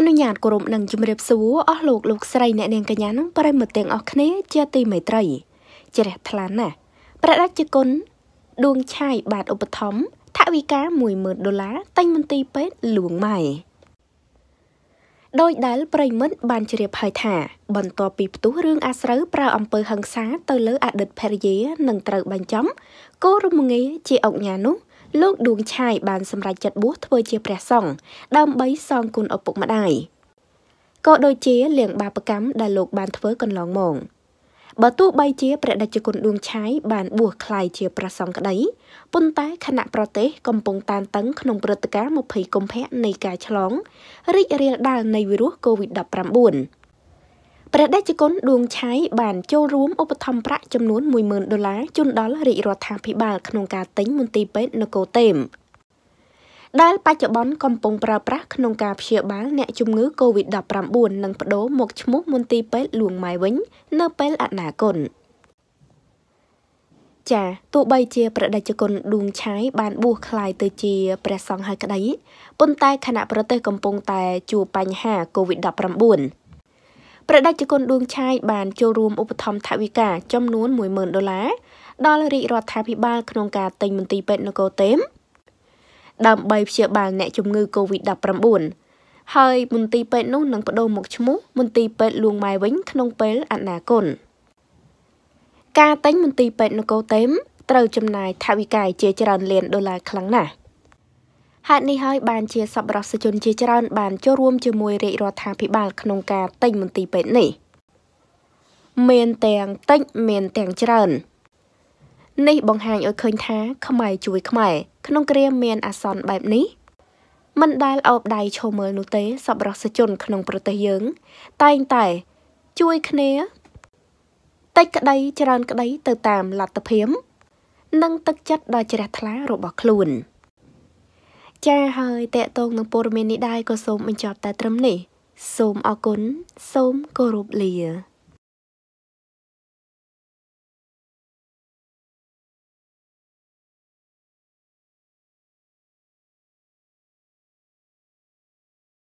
អនុញ្ញាតគោរពនិងជំរាបសួរអស់លោកលោកស្រីអ្នកនាងកញ្ញានិងប្រិមត្តទាំងអស់គ្នា ជាទីមេត្រីជ្រះថ្លាណាស់ប្រដាជគុណដួងឆាយបាទឧបត្ថម្ភថវិកា10000ដុល្លារតែងមន្ទីរពេទ្យលួងម៉ែដោយដែលប្រិមិត្តបានជ្រាបហើយថា បន្ទាប់ពីផ្ទុះរឿងអាស្រូវប្រើអំពើហិង្សា ទៅលើអតីតភរិយានិងត្រូវបាញ់ចំគោរមងាជាអុកញ៉ានោះលោកដួងឆាយបានសម្រេចចិត្តបួសធ្វើជាព្រះសង្ឃដើម្បីសងគុណឪពុកម្ដាយក៏ដូចជាលៀងបាបកម្មដែលលោកបានធ្វើកន្លងមកបើទោះបីជាព្រះដេចគុណដួងឆាយបានបួសក្លាយជាព្រះសង្ឃក្តីប៉ុន្តែគណៈប្រទេសកំពុងតានតឹងក្នុងព្រឹត្តិការណ៍20កុម្ភៈនៃការឆ្លងរីករាលដាលនៃវីរុស COVID-19 ព្រះតេជគុណដួងឆៃបានចូលរួមឧបត្ថម្ភប្រាក់ចំនួន10000ដុល្លារជូនដល់រាជរដ្ឋាភិបាលក្នុងការទិញមន្ទីរពេទ្យនគរទេមដែលបច្ចុប្បន្នកំពុងប្រើប្រាស់ក្នុងការព្យាបាលអ្នកជំងឺ Covid-19 និងបដូរមកឈ្មោះមន្ទីរពេទ្យលួងម៉ែវិញ នៅ ពេលអនាគតចាទោះបីជាព្រះតេជគុណដួងឆៃបានបួសក្លាយទៅជាព្រះសង្ឃហើយក្តីប៉ុន្តែគណៈប្រទេសកំពុងតែជួបបញ្ហា Covid-19 ព្រះដេចគុណដួងឆាយបានចូលរួមឧបត្ថម្ភថវិកាចំនួន10000ដុល្លារដល់រាជរដ្ឋាភិបាលក្នុងការទិញមន្ទីរពេទ្យនគរទេមដើម្បីព្យាបាលអ្នកជំងឺ Covid-19 ហើយមន្ទីរពេទ្យនោះនឹងបដូរមកឈ្មោះមន្ទីរពេទ្យលួងម៉ែវិញក្នុងពេលអនាគតការទិញមន្ទីរពេទ្យនគរទេមត្រូវចំណាយថវិកាជាច្រើនលានដុល្លារខ្លាំងណាស់ហេតុនេះហើយបានជាសប្បុរសជនជាច្រើនបានចូលរួមជាមួយរាជរដ្ឋាភិបាលក្នុងការទិញមន្ទីរពេទ្យនេះមានទាំងតិចមានទាំងច្រើននេះបង្ហាញឲ្យឃើញថាខ្មែរជួយខ្មែរក្នុងគ្រាមានអាសន្នបែបនេះមិនដែលអបដៃឈរមើលនោះទេសប្បុរសជនក្នុងប្រទេសយើងតែងតែជួយគ្នាតិចក្តីច្រើនក្តីទៅតាមលទ្ធភាពនិងទឹកចិត្តដ៏ជ្រះថ្លារបស់ខ្លួន។ចាហើយតេតងនឹងព័ត៌មាននេះដែរក៏សូមបញ្ចប់តែត្រឹមនេះ សូមអរគុណសូមគោរពលា